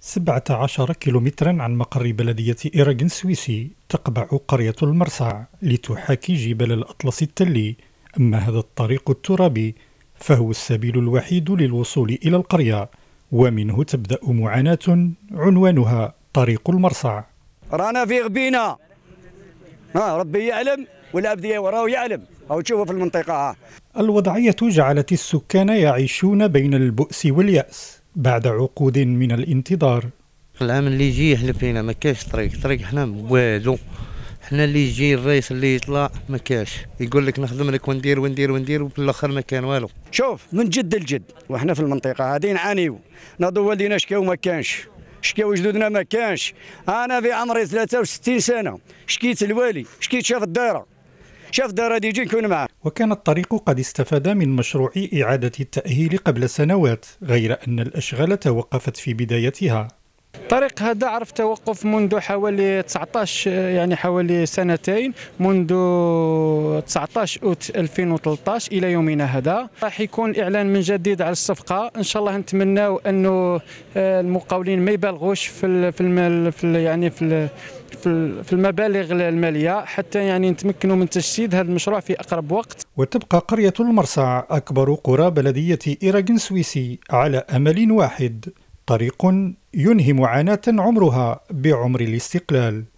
17 كيلومترا عن مقر بلدية إيراغن السويسي تقبع قرية المرصع لتحاكي جبال الأطلس التلي أما هذا الطريق الترابي فهو السبيل الوحيد للوصول إلى القرية ومنه تبدأ معاناة عنوانها طريق المرصع رانا في غبينا ها ربي يعلم والعبد وراه يعلم أو تشوفه في المنطقة ها. الوضعية جعلت السكان يعيشون بين البؤس واليأس بعد عقود من الانتظار العام اللي يجي يحلف لينا ما كاش طريق طريق حنا والو حنا اللي يجي الرئيس اللي يطلع ما كاش يقول لك نخدم لك وندير وندير وندير وفي الاخر ما كان والو شوف من جد لجد وحنا في المنطقه هذه نعانيو ناضوا والدينا شكاو ما كانش شكاو جدودنا ما كانش انا في عمري 63 سنه شكيت الوالي شكيت شاف الدائره شاف الدار يجي نكون معاه وكان الطريق قد استفاد من مشروع إعادة التأهيل قبل سنوات غير أن الأشغال توقفت في بدايتها الطريق هذا عرف توقف منذ حوالي 19 يعني حوالي سنتين منذ 19 اوت 2013 الى يومنا هذا راح يكون اعلان من جديد على الصفقه ان شاء الله نتمناو انه آه، المقاولين ما يبالغوش في في, في يعني في في المبالغ الماليه حتى يعني نتمكنوا من تجسيد هذا المشروع في اقرب وقت. وتبقى قريه المرصع اكبر قرى بلديه ايراغن سويسي على امل واحد طريق ينهي معاناة عمرها بعمر الاستقلال